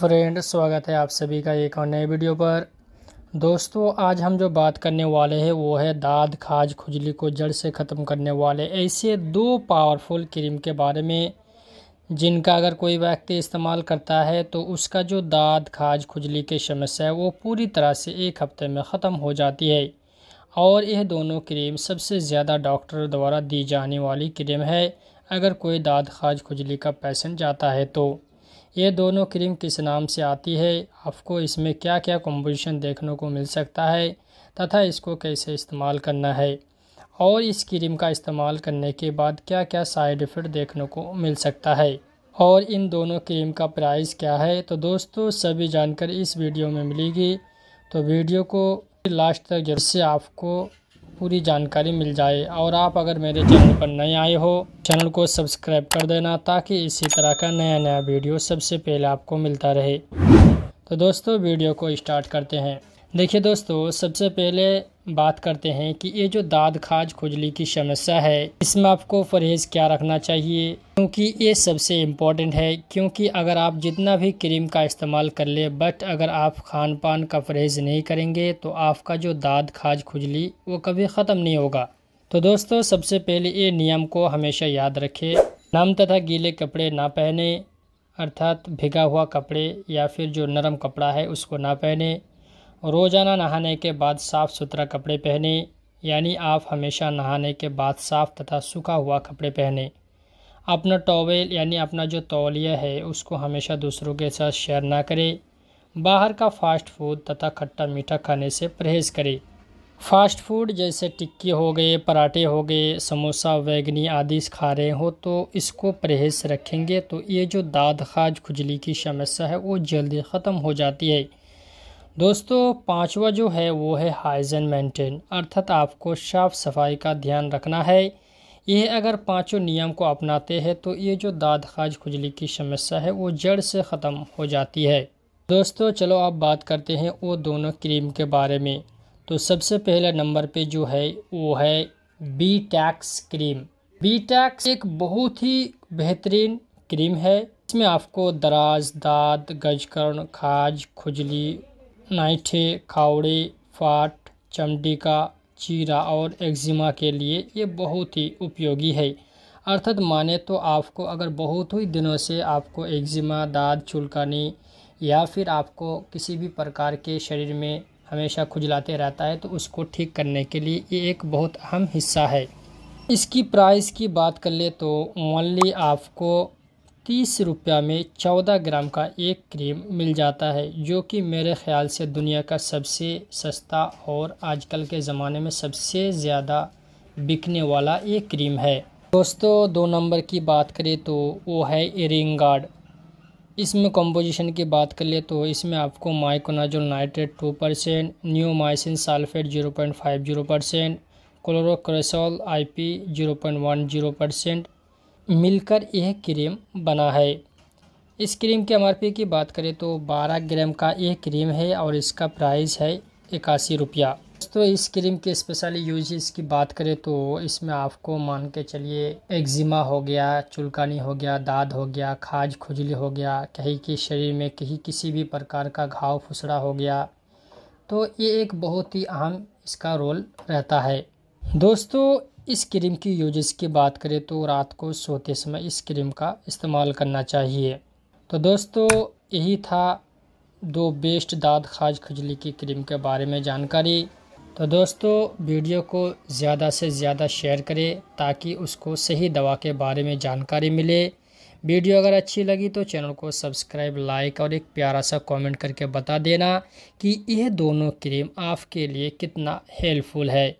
friend स्वागत है आप सभी का एक और नए वीडियो पर दोस्तों आज हम जो बात करने वाले हैं वो है दाद खाज खुजली को जड़ से ख़त्म करने वाले ऐसे दो पावरफुल क्रीम के बारे में जिनका अगर कोई व्यक्ति इस्तेमाल करता है तो उसका जो दाद खाज खुजली की समस्या है वो पूरी तरह से एक हफ्ते में ख़त्म हो जाती है और यह दोनों क्रीम सबसे ज़्यादा डॉक्टर द्वारा दी जाने वाली क्रीम है अगर कोई दाद खाज खुजली का पेशेंट जाता है तो ये दोनों क्रीम किस नाम से आती है आपको इसमें क्या क्या कॉम्पोजिशन देखने को मिल सकता है तथा इसको कैसे इस्तेमाल करना है और इस क्रीम का इस्तेमाल करने के बाद क्या क्या साइड इफ़ेक्ट देखने को मिल सकता है और इन दोनों क्रीम का प्राइस क्या है तो दोस्तों सभी जानकारी इस वीडियो में मिलेगी तो वीडियो को लास्ट तक जब से आपको पूरी जानकारी मिल जाए और आप अगर मेरे चैनल पर नए आए हो चैनल को सब्सक्राइब कर देना ताकि इसी तरह का नया नया वीडियो सबसे पहले आपको मिलता रहे तो दोस्तों वीडियो को स्टार्ट करते हैं देखिए दोस्तों सबसे पहले बात करते हैं कि ये जो दाद खाज खुजली की समस्या है इसमें आपको परहेज़ क्या रखना चाहिए क्योंकि ये सबसे इम्पॉर्टेंट है क्योंकि अगर आप जितना भी क्रीम का इस्तेमाल कर ले बट अगर आप खान पान का परहेज़ नहीं करेंगे तो आपका जो दाद खाज खुजली वो कभी ख़त्म नहीं होगा तो दोस्तों सबसे पहले ये नियम को हमेशा याद रखे नम तथा गीले कपड़े ना पहने अर्थात भिगा हुआ कपड़े या फिर जो नरम कपड़ा है उसको ना पहने रोज़ाना नहाने के बाद साफ़ सुथरा कपड़े पहने यानी आप हमेशा नहाने के बाद साफ़ तथा सूखा हुआ कपड़े पहने अपना टॉवेल यानी अपना जो तौलिया है उसको हमेशा दूसरों के साथ शेयर ना करें बाहर का फास्ट फूड तथा खट्टा मीठा खाने से परहेज़ करें फास्ट फूड जैसे टिक्की हो गए पराठे हो गए समोसा वैगनी आदि खा रहे हो तो इसको परहेज़ रखेंगे तो ये जो दाद खाज खुजली की समस्या है वो जल्दी ख़त्म हो जाती है दोस्तों पांचवा जो है वो है हाइजन मेंटेन अर्थात आपको साफ सफाई का ध्यान रखना है ये अगर पांचों नियम को अपनाते हैं तो ये जो दाद खाज खुजली की समस्या है वो जड़ से ख़त्म हो जाती है दोस्तों चलो आप बात करते हैं वो दोनों क्रीम के बारे में तो सबसे पहले नंबर पे जो है वो है B tex cream B tex एक बहुत ही बेहतरीन क्रीम है इसमें आपको दराज दाद गजकर्ण खाज खुजली नाइठे खावड़े फाट चमड़ी का चीरा और एक्जिमा के लिए ये बहुत ही उपयोगी है अर्थात माने तो आपको अगर बहुत ही दिनों से आपको एक्जिमा दाद चुलकानी या फिर आपको किसी भी प्रकार के शरीर में हमेशा खुजलाते रहता है तो उसको ठीक करने के लिए ये एक बहुत अहम हिस्सा है इसकी प्राइस की बात कर ले तो ओनली आपको तीस रुपया में चौदह ग्राम का एक क्रीम मिल जाता है जो कि मेरे ख़्याल से दुनिया का सबसे सस्ता और आजकल के ज़माने में सबसे ज़्यादा बिकने वाला एक क्रीम है दोस्तों दो नंबर की बात करें तो वो है इरिंग गार्ड इसमें कंपोजिशन की बात कर ले तो इसमें आपको miconazole nitrate two percent neomycin sulphate zero point five zero percent chlorocresol I P zero point one zero percent मिलकर यह क्रीम बना है इस क्रीम के एम की बात करें तो 12 ग्राम का यह क्रीम है और इसका प्राइस है इक्यासी रुपया दोस्तों इस क्रीम के स्पेशली यूजेस की बात करें तो इसमें आपको मान के चलिए एक्जिमा हो गया चुलकानी हो गया दाद हो गया खाज खुजली हो गया कहीं के शरीर में कहीं किसी भी प्रकार का घाव फुसड़ा हो गया तो ये एक बहुत ही अहम इसका रोल रहता है दोस्तों इस क्रीम की यूजेस की बात करें तो रात को सोते समय इस क्रीम का इस्तेमाल करना चाहिए तो दोस्तों यही था दो बेस्ट दाद खाज खुजली की क्रीम के बारे में जानकारी तो दोस्तों वीडियो को ज़्यादा से ज़्यादा शेयर करें ताकि उसको सही दवा के बारे में जानकारी मिले वीडियो अगर अच्छी लगी तो चैनल को सब्सक्राइब लाइक और एक प्यारा सा कमेंट करके बता देना कि यह दोनों क्रीम आपके लिए कितना हेल्पफुल है